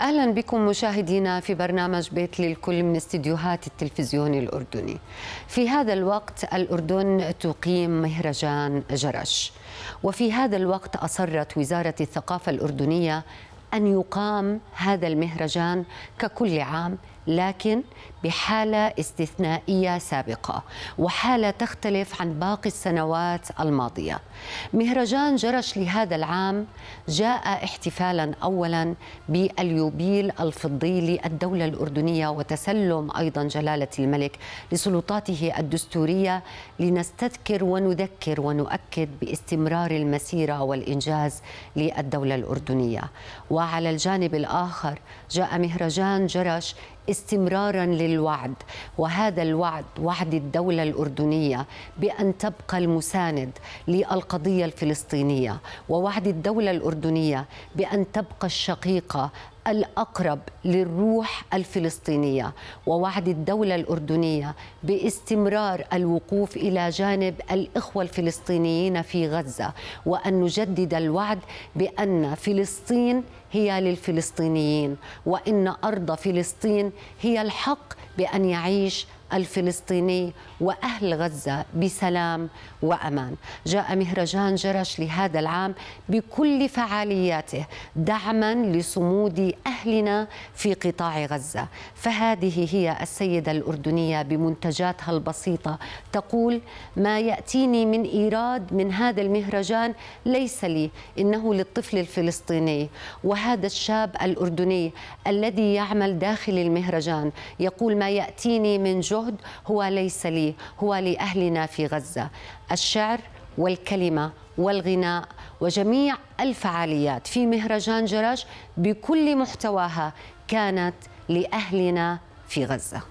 اهلا بكم مشاهدينا في برنامج بيت للكل من استديوهات التلفزيون الاردني. في هذا الوقت الاردن تقيم مهرجان جرش. وفي هذا الوقت اصرت وزاره الثقافه الاردنيه ان يقام هذا المهرجان ككل عام لكن بحالة استثنائية سابقة وحالة تختلف عن باقي السنوات الماضية مهرجان جرش لهذا العام جاء احتفالا أولا باليوبيل الفضي للدولة الأردنية وتسلم أيضا جلالة الملك لسلطاته الدستورية لنستذكر ونذكر ونؤكد باستمرار المسيرة والإنجاز للدولة الأردنية وعلى الجانب الآخر جاء مهرجان جرش استمرارا للوعد وهذا الوعد وعد الدولة الأردنية بأن تبقى المساند للقضية الفلسطينية ووعد الدولة الأردنية بأن تبقى الشقيقة الأقرب للروح الفلسطينية ووعد الدولة الأردنية باستمرار الوقوف إلى جانب الإخوة الفلسطينيين في غزة وأن نجدد الوعد بأن فلسطين هي للفلسطينيين وإن أرض فلسطين هي الحق بأن يعيش الفلسطيني وأهل غزة بسلام وأمان جاء مهرجان جرش لهذا العام بكل فعالياته دعما لصمود أهلنا في قطاع غزة فهذه هي السيدة الأردنية بمنتجاتها البسيطة تقول ما يأتيني من إيراد من هذا المهرجان ليس لي إنه للطفل الفلسطيني وهذا الشاب الأردني الذي يعمل داخل المهرجان يقول ما يأتيني من جو الجهد هو ليس لي هو لأهلنا في غزة الشعر والكلمة والغناء وجميع الفعاليات في مهرجان جرج بكل محتواها كانت لأهلنا في غزة